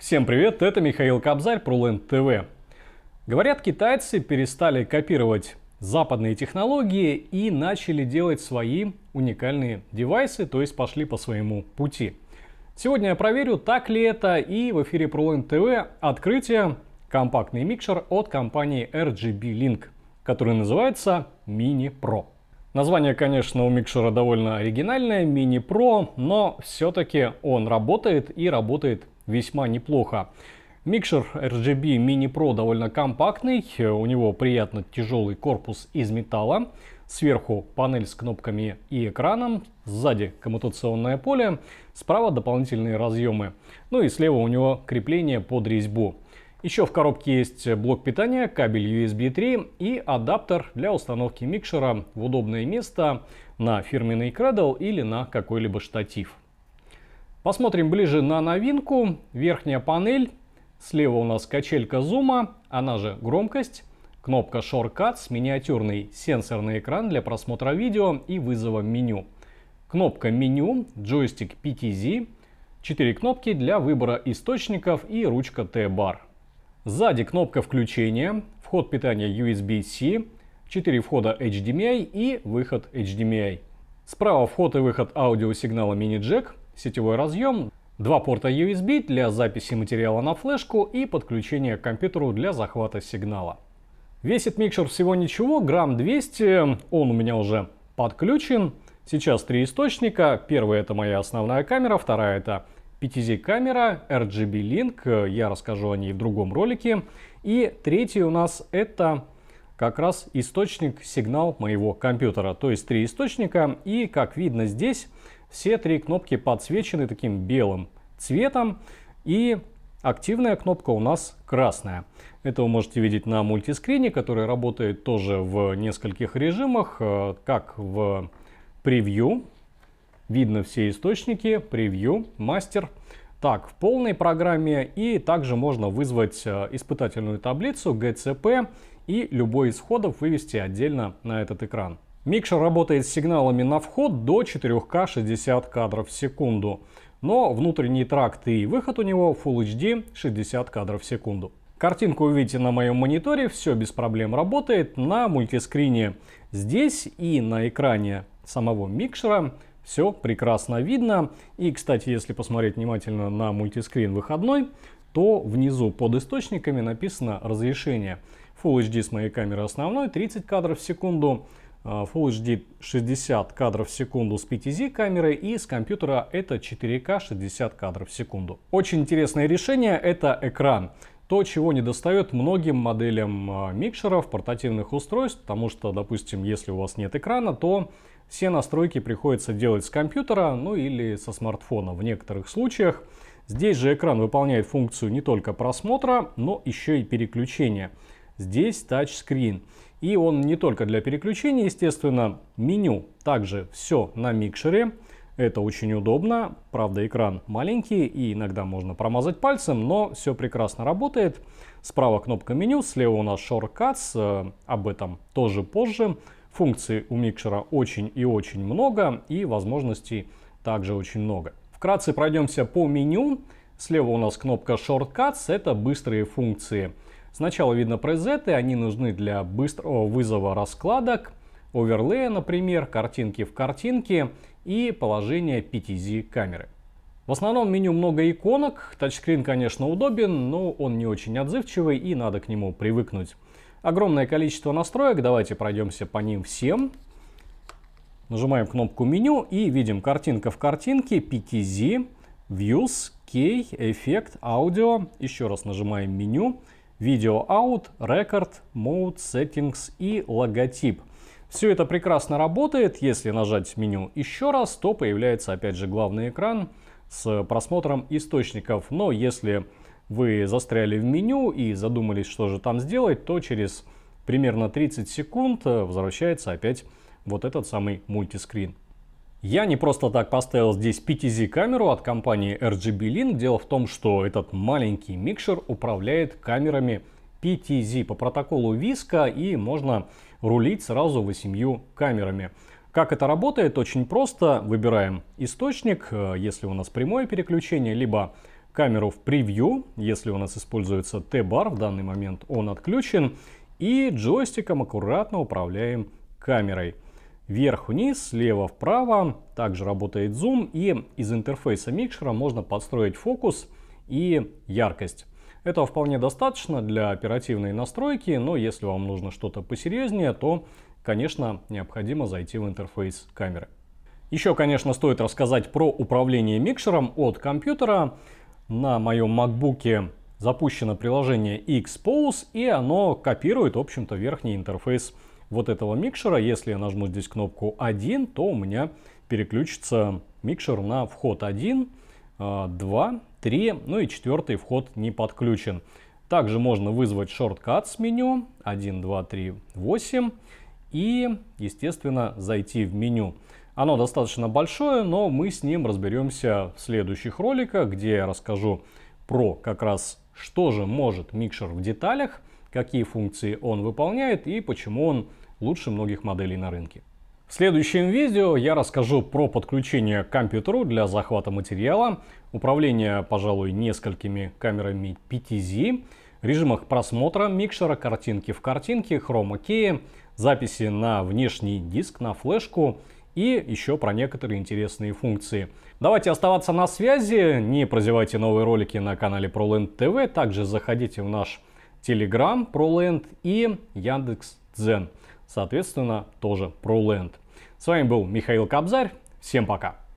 Всем привет, это Михаил Кобзарь, Пруленд TV. Говорят, китайцы перестали копировать западные технологии и начали делать свои уникальные девайсы, то есть пошли по своему пути. Сегодня я проверю, так ли это, и в эфире ProLink TV открытие компактный микшер от компании RGB Link, который называется Mini Pro. Название, конечно, у микшера довольно оригинальное, Mini Pro, но все-таки он работает и работает весьма неплохо. Микшер RGB Mini Pro довольно компактный, у него приятно тяжелый корпус из металла. Сверху панель с кнопками и экраном, сзади коммутационное поле, справа дополнительные разъемы. Ну и слева у него крепление под резьбу. Еще в коробке есть блок питания, кабель USB 3 и адаптер для установки микшера в удобное место на фирменный кредл или на какой-либо штатив. Посмотрим ближе на новинку. Верхняя панель. Слева у нас качелька зума, она же громкость. Кнопка Shortcuts, миниатюрный сенсорный экран для просмотра видео и вызова меню. Кнопка меню, джойстик PTZ, четыре кнопки для выбора источников и ручка t bar Сзади кнопка включения, вход питания USB-C, 4 входа HDMI и выход HDMI. Справа вход и выход аудиосигнала мини-джек, сетевой разъем, два порта USB для записи материала на флешку и подключение к компьютеру для захвата сигнала. Весит микшер всего ничего, грамм 200, он у меня уже подключен. Сейчас три источника, первый это моя основная камера, вторая это 5Z камера, RGB Link, я расскажу о ней в другом ролике. И третий у нас это как раз источник сигнал моего компьютера, то есть три источника. И как видно здесь все три кнопки подсвечены таким белым цветом. И активная кнопка у нас красная. Это вы можете видеть на мультискрине, который работает тоже в нескольких режимах, э, как в превью. Видно все источники, превью, мастер. Так, в полной программе и также можно вызвать э, испытательную таблицу, ГЦП и любой из ходов вывести отдельно на этот экран. Микшер работает с сигналами на вход до 4К 60 кадров в секунду, но внутренний тракт и выход у него Full HD 60 кадров в секунду. Картинку увидите на моем мониторе, все без проблем работает. На мультискрине здесь и на экране самого микшера все прекрасно видно. И, кстати, если посмотреть внимательно на мультискрин выходной, то внизу под источниками написано разрешение. Full HD с моей камеры основной 30 кадров в секунду, а, Full HD 60 кадров в секунду с 5Z камеры и с компьютера это 4 k 60 кадров в секунду. Очень интересное решение это экран. То, чего не достает многим моделям а, микшеров, портативных устройств, потому что, допустим, если у вас нет экрана, то все настройки приходится делать с компьютера, ну или со смартфона в некоторых случаях. Здесь же экран выполняет функцию не только просмотра, но еще и переключения. Здесь тачскрин. И он не только для переключения, естественно, меню. Также все на микшере. Это очень удобно. Правда, экран маленький и иногда можно промазать пальцем, но все прекрасно работает. Справа кнопка меню, слева у нас Shortcuts, э, об этом тоже позже. Функций у микшера очень и очень много, и возможностей также очень много. Вкратце пройдемся по меню. Слева у нас кнопка Shortcuts, это быстрые функции – Сначала видно пресеты, они нужны для быстрого вызова раскладок, оверлея, например, картинки в картинке и положение PTZ камеры. В основном меню много иконок, тачскрин, конечно, удобен, но он не очень отзывчивый и надо к нему привыкнуть. Огромное количество настроек, давайте пройдемся по ним всем. Нажимаем кнопку меню и видим картинка в картинке, PTZ, Views, Key, эффект, аудио. Еще раз нажимаем меню Видео Out, Record, Mode, Settings и логотип. Все это прекрасно работает. Если нажать меню еще раз, то появляется опять же главный экран с просмотром источников. Но если вы застряли в меню и задумались, что же там сделать, то через примерно 30 секунд э, возвращается опять вот этот самый мультискрин. Я не просто так поставил здесь PTZ камеру от компании RGB Link. Дело в том, что этот маленький микшер управляет камерами PTZ по протоколу WISCA и можно рулить сразу восемью камерами. Как это работает? Очень просто. Выбираем источник, э, если у нас прямое переключение, либо камеру в превью, если у нас используется T-бар, в данный момент он отключен, и джойстиком аккуратно управляем камерой вверх-вниз, слева-вправо. Также работает зум. И из интерфейса микшера можно подстроить фокус и яркость. Этого вполне достаточно для оперативной настройки, но если вам нужно что-то посерьезнее, то, конечно, необходимо зайти в интерфейс камеры. Еще, конечно, стоит рассказать про управление микшером от компьютера. На моем MacBook запущено приложение x Xpose, и оно копирует, в общем-то, верхний интерфейс вот этого микшера. Если я нажму здесь кнопку 1, то у меня переключится микшер на вход 1, 2, 3, ну и четвертый вход не подключен. Также можно вызвать шорткат с меню 1, 2, 3, 8 и, естественно, зайти в меню. Оно достаточно большое, но мы с ним разберемся в следующих роликах, где я расскажу про как раз, что же может микшер в деталях, какие функции он выполняет и почему он лучше многих моделей на рынке. В следующем видео я расскажу про подключение к компьютеру для захвата материала, управление, пожалуй, несколькими камерами PTZ, режимах просмотра, микшера, картинки в картинке, хромакеи, записи на внешний диск, на флешку и еще про некоторые интересные функции. Давайте оставаться на связи, не прозевайте новые ролики на канале ProLand TV, также заходите в наш Telegram ProLand и Яндекс.Дзен соответственно, тоже ProLand. С вами был Михаил Кобзарь. Всем пока!